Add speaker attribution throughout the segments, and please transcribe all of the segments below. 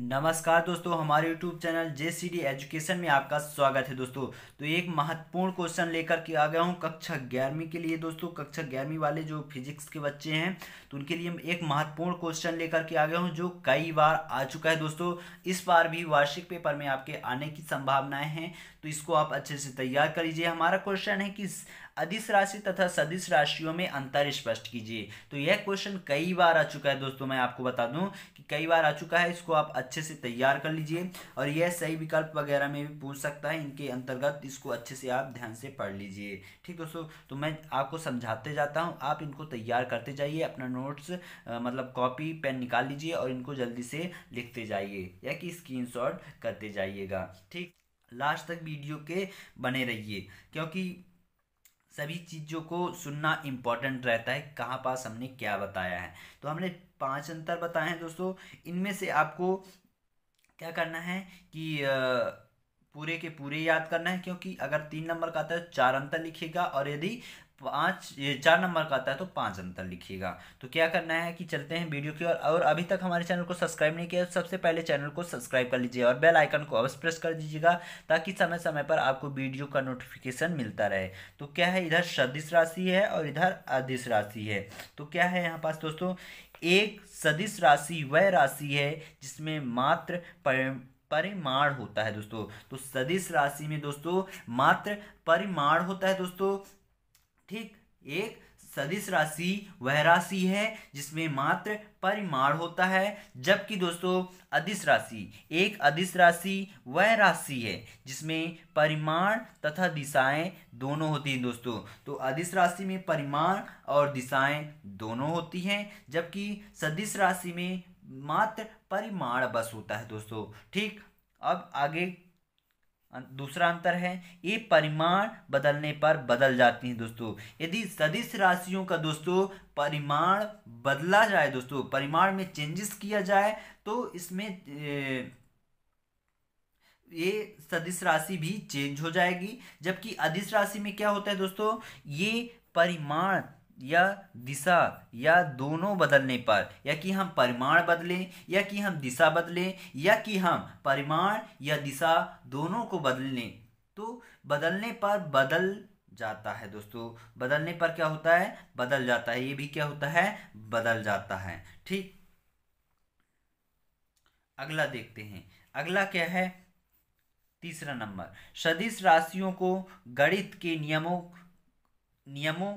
Speaker 1: नमस्कार दोस्तों हमारे यूट्यूब चैनल जे एजुकेशन में आपका स्वागत है दोस्तों तो एक महत्वपूर्ण क्वेश्चन लेकर के आ गया हूँ कक्षा ग्यारहवीं के लिए दोस्तों कक्षा ग्यारहवीं वाले जो फिजिक्स के बच्चे हैं तो उनके लिए एक महत्वपूर्ण क्वेश्चन लेकर के आ गया हूँ जो कई बार आ चुका है दोस्तों इस बार भी वार्षिक पेपर में आपके आने की संभावनाएं हैं तो इसको आप अच्छे से तैयार कर लीजिए हमारा क्वेश्चन है कि अधिस राशि तथा सदिश राशियों में अंतर स्पष्ट कीजिए तो यह क्वेश्चन कई बार आ चुका है दोस्तों मैं आपको बता दूं कि कई बार आ चुका है इसको आप अच्छे से तैयार कर लीजिए और यह सही विकल्प वगैरह में भी पूछ सकता है इनके अंतर्गत इसको अच्छे से आप ध्यान से पढ़ लीजिए ठीक दोस्तों तो मैं आपको समझाते जाता हूँ आप इनको तैयार करते जाइए अपना नोट्स मतलब कॉपी पेन निकाल लीजिए और इनको जल्दी से लिखते जाइए या कि स्क्रीन करते जाइएगा ठीक लास्ट तक वीडियो के बने रहिए क्योंकि सभी चीज़ों को सुनना इम्पॉर्टेंट रहता है कहाँ पास हमने क्या बताया है तो हमने पांच अंतर बताए हैं दोस्तों इनमें से आपको क्या करना है कि पूरे के पूरे याद करना है क्योंकि अगर तीन नंबर का आता है तो चार अंतर लिखेगा और यदि पांच तो ये चार नंबर का आता है तो पाँच अंतर लिखिएगा तो क्या करना है कि चलते हैं वीडियो की ओर और, और अभी तक हमारे चैनल को सब्सक्राइब नहीं किया तो सबसे पहले चैनल को सब्सक्राइब कर लीजिए और बेल आइकन को अवश्य प्रेस कर दीजिएगा ताकि समय समय पर आपको वीडियो का नोटिफिकेशन मिलता रहे तो क्या है इधर सदिश राशि है और इधर अधिस राशि है तो क्या है यहाँ पास दोस्तों एक सदिश राशि वह राशि है जिसमें मात्र परिमाण होता है दोस्तों तो सदिश राशि में दोस्तों मात्र परिमाण होता है दोस्तों ठीक एक सदिश राशि वह राशि है जिसमें मात्र परिमाण होता है जबकि दोस्तों अधिश राशि एक अधिश राशि वह राशि है जिसमें परिमाण तथा दिशाएं दोनों होती हैं दोस्तों तो अधिस राशि में परिमाण और दिशाएं दोनों होती हैं जबकि सदिश राशि में मात्र परिमाण बस होता है दोस्तों ठीक अब आगे अं, दूसरा अंतर है ये परिमाण बदलने पर बदल जाती हैं दोस्तों यदि सदिश राशियों का दोस्तों परिमाण बदला जाए दोस्तों परिमाण में चेंजेस किया जाए तो इसमें ये सदिश राशि भी चेंज हो जाएगी जबकि अधिस राशि में क्या होता है दोस्तों ये परिमाण या दिशा या दोनों बदलने पर या कि हम परिमाण बदलें या कि हम दिशा बदलें या कि हम परिमाण या दिशा दोनों को बदलें तो बदलने पर बदल जाता है दोस्तों बदलने पर क्या होता है बदल जाता है ये भी क्या होता है बदल जाता है ठीक अगला देखते हैं अगला क्या है तीसरा नंबर सदिश राशियों को गणित के नियमों नियमों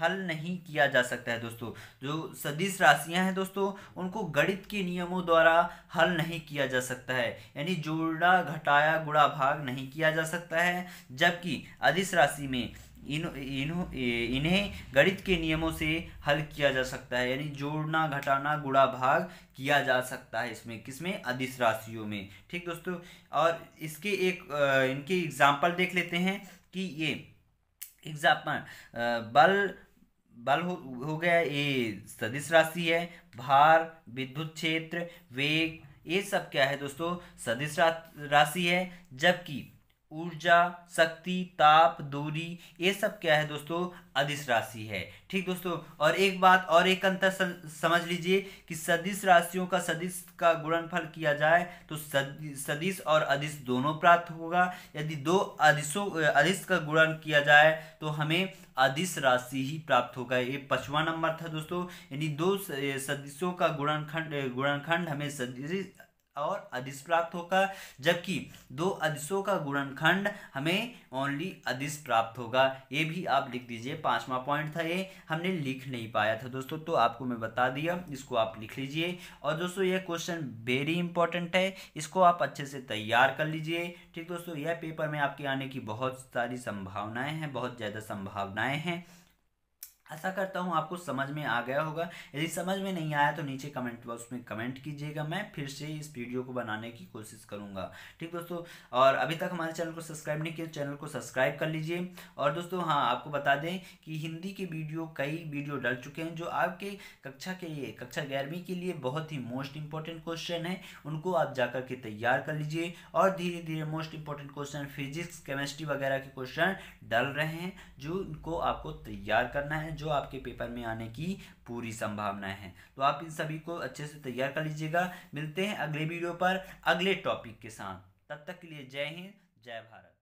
Speaker 1: हल नहीं किया जा सकता है दोस्तों जो सदिश राशियां हैं दोस्तों उनको गणित के नियमों द्वारा हल नहीं किया जा सकता है यानी जोड़ा घटाया गुड़ा भाग नहीं किया जा सकता है जबकि अधिस राशि में इन इन इन्हें गणित के नियमों से हल किया जा सकता है यानी जोड़ना घटाना गुड़ा भाग किया जा सकता है इसमें किसमें अधिस राशियों में ठीक दोस्तों और इसके एक इनके एग्जाम्पल देख लेते हैं कि ये एग्जाम्पल बल बल हो, हो गया ये सदिश राशि है भार विद्युत क्षेत्र वेग ये सब क्या है दोस्तों सदिश राशि है जबकि ऊर्जा शक्ति ताप दूरी ये सब क्या है दोस्तों अदिश राशि है ठीक दोस्तों और एक बात और एक अंतर समझ लीजिए कि सदिश राशियों का सदिश का गुणनफल किया जाए तो सदिश और अदिश दोनों प्राप्त होगा यदि दो अदिशों अदिश का गुणन किया जाए तो हमें अधिश राशि ही प्राप्त होगा ये पचवा नंबर था दोस्तों यानी दो सदिशों का गुणनखंड गुणनखंड हमें सदिश और अधिस प्राप्त होगा जबकि दो अधिसों का गुणनखंड हमें ओनली अधिस प्राप्त होगा ये भी आप लिख दीजिए पांचवा पॉइंट था ये हमने लिख नहीं पाया था दोस्तों तो आपको मैं बता दिया इसको आप लिख लीजिए और दोस्तों यह क्वेश्चन वेरी इंपॉर्टेंट है इसको आप अच्छे से तैयार कर लीजिए ठीक दोस्तों यह पेपर में आपके आने की बहुत सारी संभावनाएँ हैं बहुत ज़्यादा संभावनाएँ हैं आशा करता हूँ आपको समझ में आ गया होगा यदि समझ में नहीं आया तो नीचे कमेंट बॉक्स में कमेंट कीजिएगा मैं फिर से इस वीडियो को बनाने की कोशिश करूँगा ठीक दोस्तों और अभी तक हमारे चैनल को सब्सक्राइब नहीं किया चैनल को सब्सक्राइब कर लीजिए और दोस्तों हाँ आपको बता दें कि हिंदी के वीडियो कई वीडियो डल चुके हैं जो आपके कक्षा के लिए कक्षा ग्यारहवीं के लिए बहुत ही मोस्ट इंपॉर्टेंट क्वेश्चन है उनको आप जाकर के तैयार कर लीजिए और धीरे धीरे most important question physics chemistry वगैरह के क्वेश्चन डल रहे हैं जो इनको आपको तैयार करना है जो आपके पेपर में आने की पूरी संभावना है तो आप इन सभी को अच्छे से तैयार कर लीजिएगा मिलते हैं अगले वीडियो पर अगले टॉपिक के साथ तब तक के लिए जय हिंद जय भारत